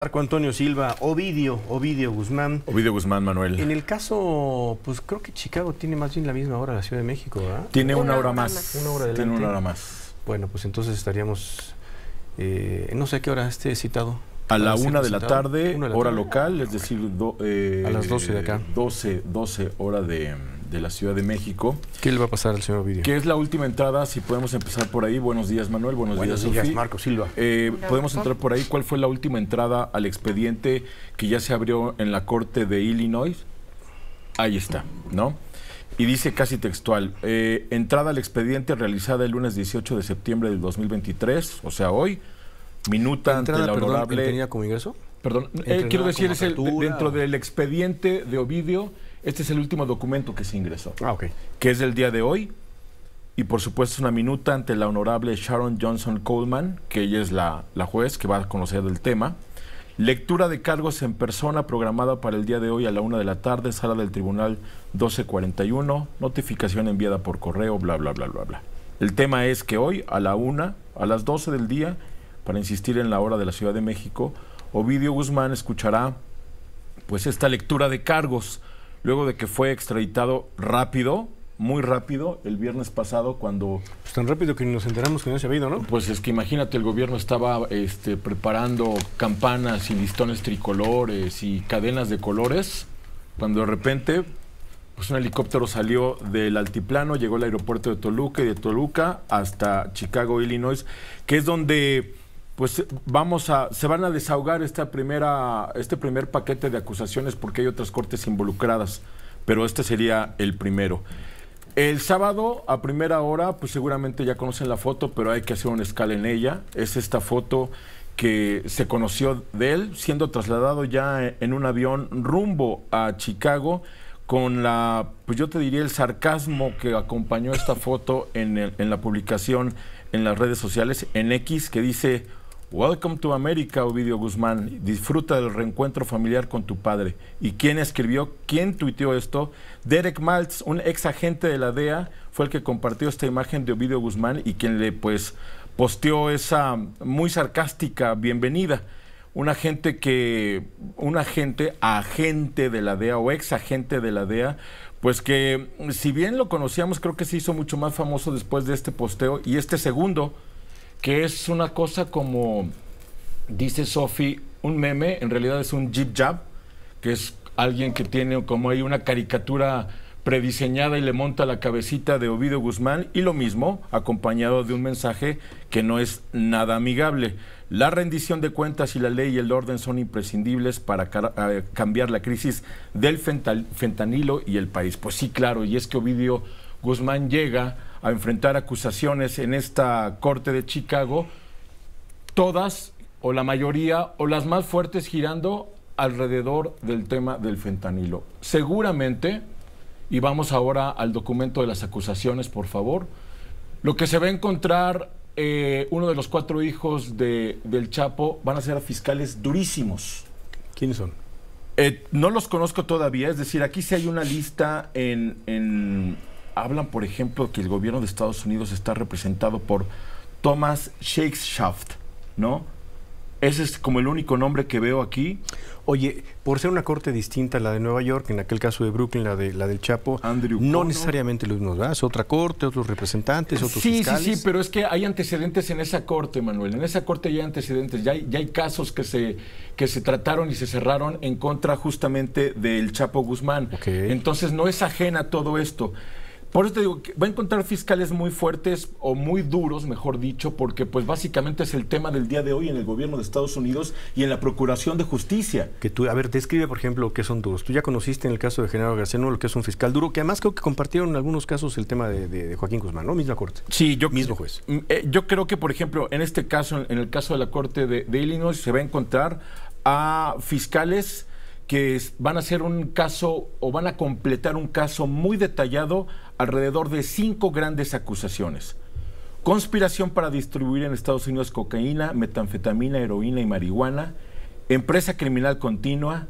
Marco Antonio Silva, Ovidio, Ovidio Guzmán. Ovidio Guzmán, Manuel. En el caso, pues creo que Chicago tiene más bien la misma hora la Ciudad de México, ¿verdad? Tiene una, hora, más. Tiene una hora más. Bueno, pues entonces estaríamos, eh, no sé a qué hora esté citado. A la una de la, tarde, hora local, es decir, eh, a las doce de acá. doce, doce, hora de de la Ciudad de México. ¿Qué le va a pasar al señor Ovidio? ¿Qué es la última entrada, si podemos empezar por ahí. Buenos días, Manuel. Buenos, días, Marco Silva. Eh, podemos entrar por ahí. ¿Cuál fue la última entrada al expediente que ya se abrió en la Corte de Illinois? Ahí está, ¿no? Y dice casi textual, eh, entrada al expediente realizada el lunes 18 de septiembre del 2023, o sea, hoy, minuta ante la honorable... Perdón, como ingreso? Perdón, eh, quiero decir, es el, dentro del expediente de Ovidio este es el último documento que se ingresó, ah, que es el día de hoy. Y por supuesto es una minuta ante la honorable Sharon Johnson Coleman, que ella es la, juez que va a conocer del tema. Lectura de cargos en persona programada para el día de hoy a la una de la tarde, sala del tribunal 1241, notificación enviada por correo, bla, bla, bla, bla, bla. El tema es que hoy a la una, a las 12 del día, para insistir en la hora de la Ciudad de México, Ovidio Guzmán escuchará pues esta lectura de cargos luego de que fue extraditado rápido, muy rápido, el viernes pasado cuando... Pues tan rápido que nos enteramos que no se había ido, ¿no? Pues es que imagínate, el gobierno estaba este, preparando campanas y listones tricolores y cadenas de colores, cuando de repente pues un helicóptero salió del altiplano, llegó al aeropuerto de Toluca y de Toluca hasta Chicago, Illinois, que es donde pues eh, vamos a, se van a desahogar esta primera, este primer paquete de acusaciones porque hay otras cortes involucradas, pero este sería el primero. El sábado a primera hora, pues seguramente ya conocen la foto, pero hay que hacer una escala en ella. Es esta foto que se conoció de él siendo trasladado ya en un avión rumbo a Chicago con la, pues yo te diría el sarcasmo que acompañó esta foto en, en la publicación en las redes sociales, en X, que dice, Welcome to America, Ovidio Guzmán. Disfruta del reencuentro familiar con tu padre. ¿Y quién escribió, quién tuiteó esto? Derek Maltz, un ex agente de la DEA, fue el que compartió esta imagen de Ovidio Guzmán y quien le pues posteó esa muy sarcástica bienvenida. Un agente que, un agente, agente de la DEA o ex agente de la DEA, pues que si bien lo conocíamos, creo que se hizo mucho más famoso después de este posteo y este segundo que es una cosa como, dice Sofi, un meme, en realidad es un jib jab, que es alguien que tiene como hay una caricatura prediseñada y le monta la cabecita de Ovidio Guzmán y lo mismo acompañado de un mensaje que no es nada amigable. La rendición de cuentas y la ley y el orden son imprescindibles para eh, cambiar la crisis del fentanilo y el país. Pues sí, claro, y es que Ovidio Guzmán llega a enfrentar acusaciones en esta Corte de Chicago, todas o la mayoría o las más fuertes girando alrededor del tema del fentanilo. Seguramente, y vamos ahora al documento de las acusaciones, por favor, lo que se va a encontrar eh, uno de los cuatro hijos de, del Chapo van a ser fiscales durísimos. ¿Quiénes son? Eh, no los conozco todavía, es decir, aquí sí hay una lista en, hablan, por ejemplo, que el gobierno de Estados Unidos está representado por Thomas Shakeshaft, ¿no? Ese es como el único nombre que veo aquí. Oye, por ser una corte distinta a la de Nueva York, en aquel caso de Brooklyn, la, de, la del Chapo, Andrew no necesariamente los mismos, ¿verdad? Es otra corte, otros representantes, otros sí, Sí, sí, pero es que hay antecedentes en esa corte, Manuel. En esa corte ya hay antecedentes, ya hay, ya hay casos que se, que se trataron y se cerraron en contra justamente del Chapo Guzmán. Entonces no es ajena todo esto. Por eso te digo que va a encontrar fiscales muy fuertes o muy duros, mejor dicho, porque pues básicamente es el tema del día de hoy en el gobierno de Estados Unidos y en la Procuración de Justicia. Que tú, a ver, describe por ejemplo qué son duros. Tú ya conociste en el caso de General García lo que es un fiscal duro, que además creo que compartieron en algunos casos el tema de, Joaquín Guzmán, ¿no? Misma corte. Sí, yo mismo juez. Mm, eh, yo creo que por ejemplo en este caso, en el caso de la corte de, de Illinois, se va a encontrar a fiscales que van a hacer un caso o van a completar un caso muy detallado alrededor de cinco grandes acusaciones. Conspiración para distribuir en Estados Unidos cocaína, metanfetamina, heroína y marihuana, empresa criminal continua,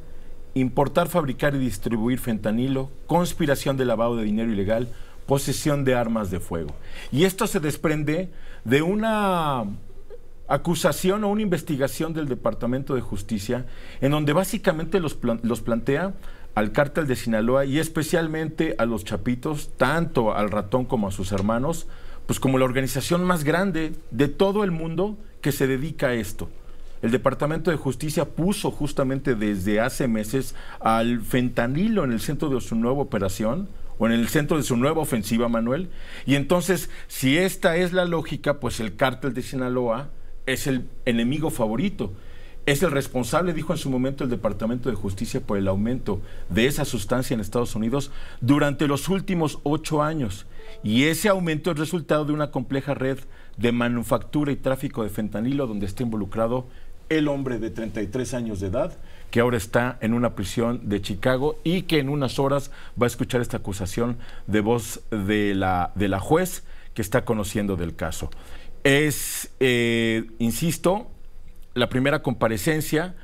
importar, fabricar y distribuir fentanilo, conspiración de lavado de dinero ilegal, posesión de armas de fuego. Y esto se desprende de una acusación o una investigación del Departamento de Justicia en donde básicamente los, plantea al cártel de Sinaloa y especialmente a los chapitos, tanto al ratón como a sus hermanos, pues como la organización más grande de todo el mundo que se dedica a esto. El Departamento de Justicia puso justamente desde hace meses al fentanilo en el centro de su nueva operación o en el centro de su nueva ofensiva, Manuel. Y entonces, si esta es la lógica, pues el cártel de Sinaloa es el enemigo favorito. Es el responsable, dijo en su momento el Departamento de Justicia, por el aumento de esa sustancia en Estados Unidos durante los últimos ocho años. Y ese aumento es resultado de una compleja red de manufactura y tráfico de fentanilo donde está involucrado el hombre de 33 años de edad, que ahora está en una prisión de Chicago y que en unas horas va a escuchar esta acusación de voz de la, de la juez que está conociendo del caso. Es, eh, insisto, la primera comparecencia.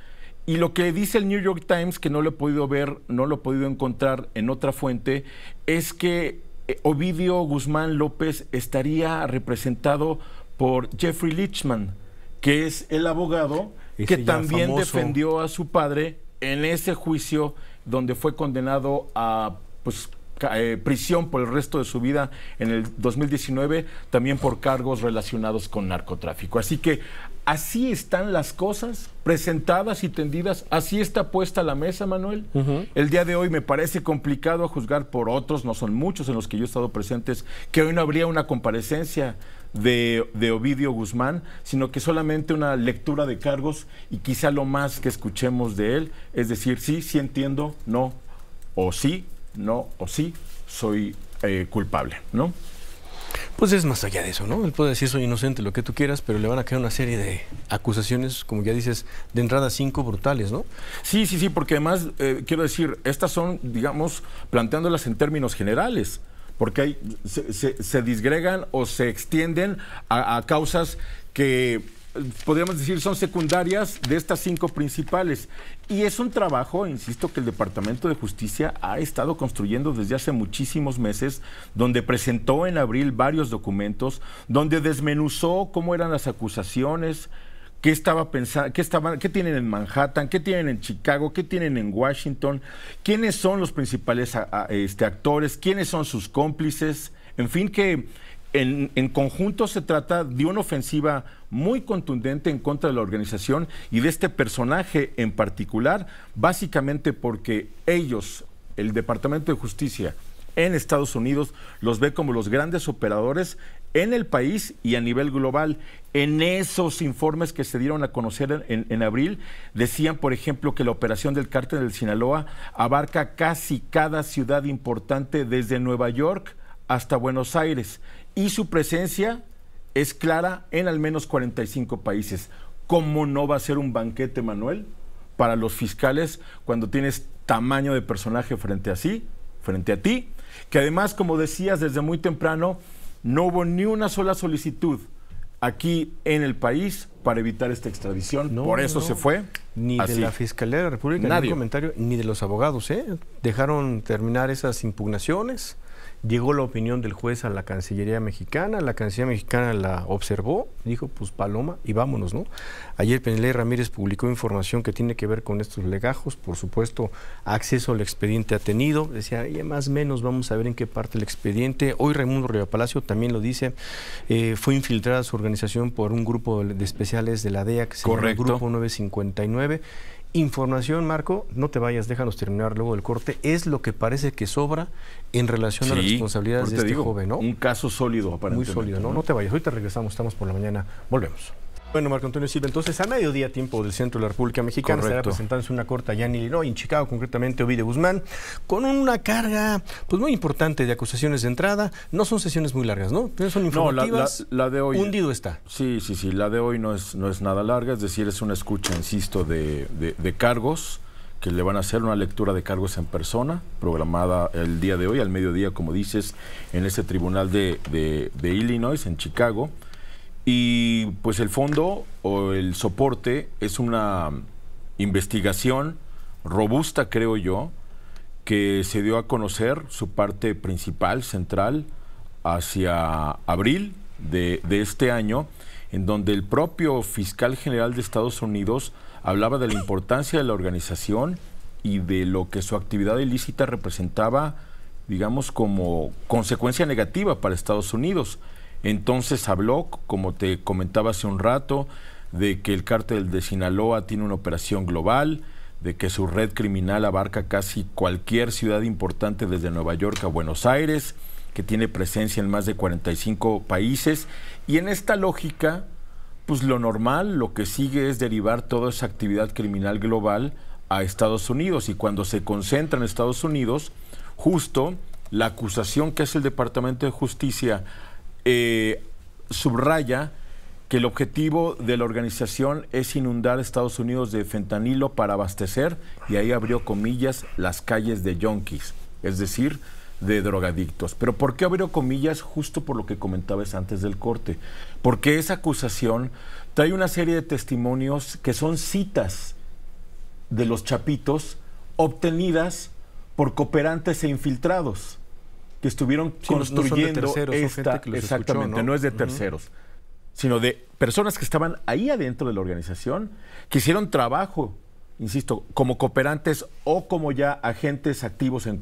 Y lo que dice el New York Times, que no lo he podido ver, no lo he podido encontrar en otra fuente, es que eh, Ovidio Guzmán López estaría representado por Jeffrey Lichman, que es el abogado que también defendió a su padre en ese juicio donde fue condenado a pues eh, prisión por el resto de su vida en el 2019, también por cargos relacionados con narcotráfico. Así que así están las cosas presentadas y tendidas, así está puesta la mesa, Manuel. El día de hoy me parece complicado a juzgar por otros, no son muchos en los que yo he estado presentes, que hoy no habría una comparecencia de, de, Ovidio Guzmán, sino que solamente una lectura de cargos y quizá lo más que escuchemos de él, es decir, sí, sí entiendo, no, o sí, no o sí soy eh, culpable, ¿no? Pues es más allá de eso, ¿no? Él puede decir soy inocente, lo que tú quieras, pero le van a caer una serie de acusaciones, como ya dices, de entrada cinco brutales, ¿no? Sí, sí, sí, porque además eh, quiero decir, estas son, digamos, planteándolas en términos generales, porque hay, se, disgregan o se extienden a causas que podríamos decir, son secundarias de estas cinco principales. Y es un trabajo, insisto, que el Departamento de Justicia ha estado construyendo desde hace muchísimos meses, donde presentó en abril varios documentos, donde desmenuzó cómo eran las acusaciones, qué estaba pensando, qué estaban, qué tienen en Manhattan, qué tienen en Chicago, qué tienen en Washington, quiénes son los principales este, actores, quiénes son sus cómplices, en fin, que en, conjunto se trata de una ofensiva muy contundente en contra de la organización y de este personaje en particular, básicamente porque ellos, el Departamento de Justicia en Estados Unidos, los ve como los grandes operadores en el país y a nivel global. En esos informes que se dieron a conocer en, en abril, decían, por ejemplo, que la operación del cártel del Sinaloa abarca casi cada ciudad importante desde Nueva York, hasta Buenos Aires y su presencia es clara en al menos 45 países. ¿Cómo no va a ser un banquete, Manuel, para los fiscales cuando tienes tamaño de personaje frente a sí, frente a ti? Que además, como decías desde muy temprano, no hubo ni una sola solicitud aquí en el país para evitar esta extradición. No, Por eso se fue. Ni de la Fiscalía de la República, ni comentario, ni de los abogados. ¿eh? Dejaron terminar esas impugnaciones. Llegó la opinión del juez a la Cancillería mexicana, la Cancillería mexicana la observó, dijo, pues paloma, y vámonos, ¿no? Ayer Penelé Ramírez publicó información que tiene que ver con estos legajos, por supuesto, acceso al expediente ha tenido, decía, más o menos vamos a ver en qué parte el expediente. Hoy Raimundo Rivapalacio Palacio también lo dice, eh, fue infiltrada su organización por un grupo de especialistas de la DEA, que se Correcto. llama Grupo 959. Información, Marco, no te vayas, déjanos terminar luego del corte. Es lo que parece que sobra en relación a las responsabilidades de este joven, ¿no? Un caso sólido, aparentemente. Muy sólido, ¿no? ¿no? te vayas, hoy te regresamos, estamos por la mañana, volvemos. Bueno, Marco Antonio Silva, entonces a mediodía tiempo del centro de la República Mexicana estará presentándose una corta allá en Illinois, en Chicago, concretamente Ovidio Guzmán, con una carga pues muy importante de acusaciones de entrada. No son sesiones muy largas, ¿no? informativas. No, la, de hoy. Hundido está. Sí, sí, sí. La de hoy no es, no es nada larga, es decir, es una escucha, insisto, de, cargos que le van a hacer una lectura de cargos en persona, programada el día de hoy, al mediodía, como dices, en este tribunal de, de Illinois, en Chicago. Y pues el fondo o el soporte es una investigación robusta, creo yo, que se dio a conocer su parte principal, central, hacia abril de, de, este año, en donde el propio fiscal general de Estados Unidos hablaba de la importancia de la organización y de lo que su actividad ilícita representaba, digamos, como consecuencia negativa para Estados Unidos. Entonces habló, como te comentaba hace un rato, de que el cártel de Sinaloa tiene una operación global, de que su red criminal abarca casi cualquier ciudad importante desde Nueva York a Buenos Aires, que tiene presencia en más de 45 países. Y en esta lógica, pues lo normal, lo que sigue es derivar toda esa actividad criminal global a Estados Unidos. Y cuando se concentra en Estados Unidos, justo la acusación que hace el Departamento de Justicia eh, subraya que el objetivo de la organización es inundar Estados Unidos de fentanilo para abastecer, y ahí abrió comillas, las calles de yonkis, es decir, de drogadictos. Pero ¿por qué abrió comillas? Justo por lo que comentabas antes del corte. Porque esa acusación trae una serie de testimonios que son citas de los chapitos obtenidas por cooperantes e infiltrados que estuvieron construyendo esta, exactamente, ¿no? es de terceros, sino de personas que estaban ahí adentro de la organización, que hicieron trabajo, insisto, como cooperantes o como ya agentes activos en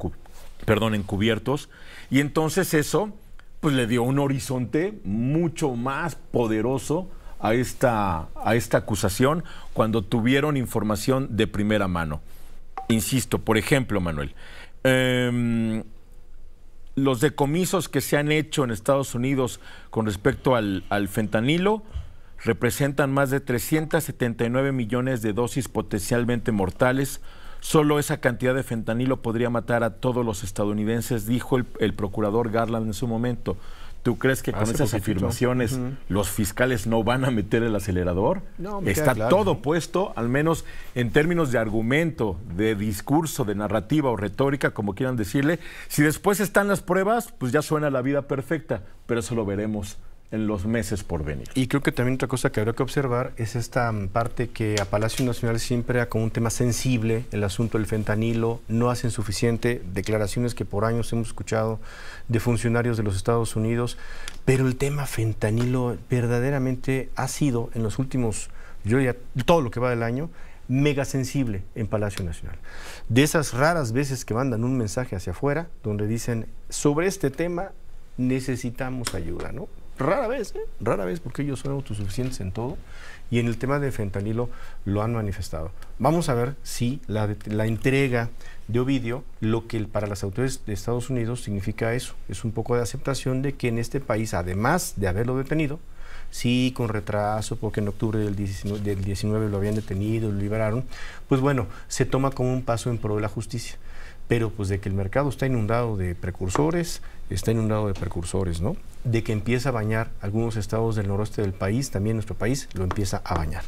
perdón, encubiertos, y entonces eso pues le dio un horizonte mucho más poderoso a esta, a esta acusación cuando tuvieron información de primera mano. Insisto, por ejemplo, Manuel, em, los decomisos que se han hecho en Estados Unidos con respecto al, fentanilo representan más de 379 millones de dosis potencialmente mortales. Solo esa cantidad de fentanilo podría matar a todos los estadounidenses, dijo el procurador Garland en su momento. ¿Tú crees que con esas afirmaciones los fiscales no van a meter el acelerador? Está todo puesto, al menos en términos de argumento, de discurso, de narrativa o retórica, como quieran decirle. Si después están las pruebas, pues ya suena la vida perfecta, pero eso lo veremos en los meses por venir. Y creo que también otra cosa que habrá que observar es esta parte que a Palacio Nacional siempre ha como un tema sensible, el asunto del fentanilo, no hacen suficiente, declaraciones que por años hemos escuchado de funcionarios de los Estados Unidos, pero el tema fentanilo verdaderamente ha sido en los últimos, yo diría, todo lo que va del año, mega sensible en Palacio Nacional. De esas raras veces que mandan un mensaje hacia afuera donde dicen, sobre este tema necesitamos ayuda, ¿no? Rara vez, ¿eh? rara vez, porque ellos son autosuficientes en todo y en el tema de fentanilo lo han manifestado. Vamos a ver si la, entrega de Ovidio, lo que para las autoridades de Estados Unidos significa eso, es un poco de aceptación de que en este país, además de haberlo detenido, sí, con retraso, porque en octubre del 19, del 19 lo habían detenido, lo liberaron, pues bueno, se toma como un paso en pro de la justicia pero pues de que el mercado está inundado de precursores, está inundado de precursores, ¿no? de que empieza a bañar algunos estados del noroeste del país, también nuestro país lo empieza a bañar.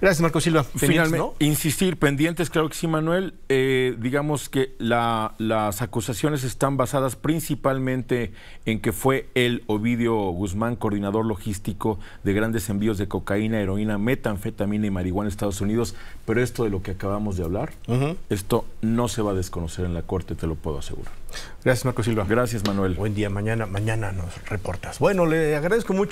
Gracias, Marco Silva. Finalmente, insistir, pendientes, claro que sí, Manuel. Eh, digamos que la, las acusaciones están basadas principalmente en que fue el Ovidio Guzmán, coordinador logístico de grandes envíos de cocaína, heroína, metanfetamina y marihuana a Estados Unidos. Pero esto de lo que acabamos de hablar, esto no se va a desconocer en la corte, te lo puedo asegurar. Gracias, Marco Silva. Gracias, Manuel. Buen día. Mañana, mañana nos reportas. Bueno, le agradezco mucho.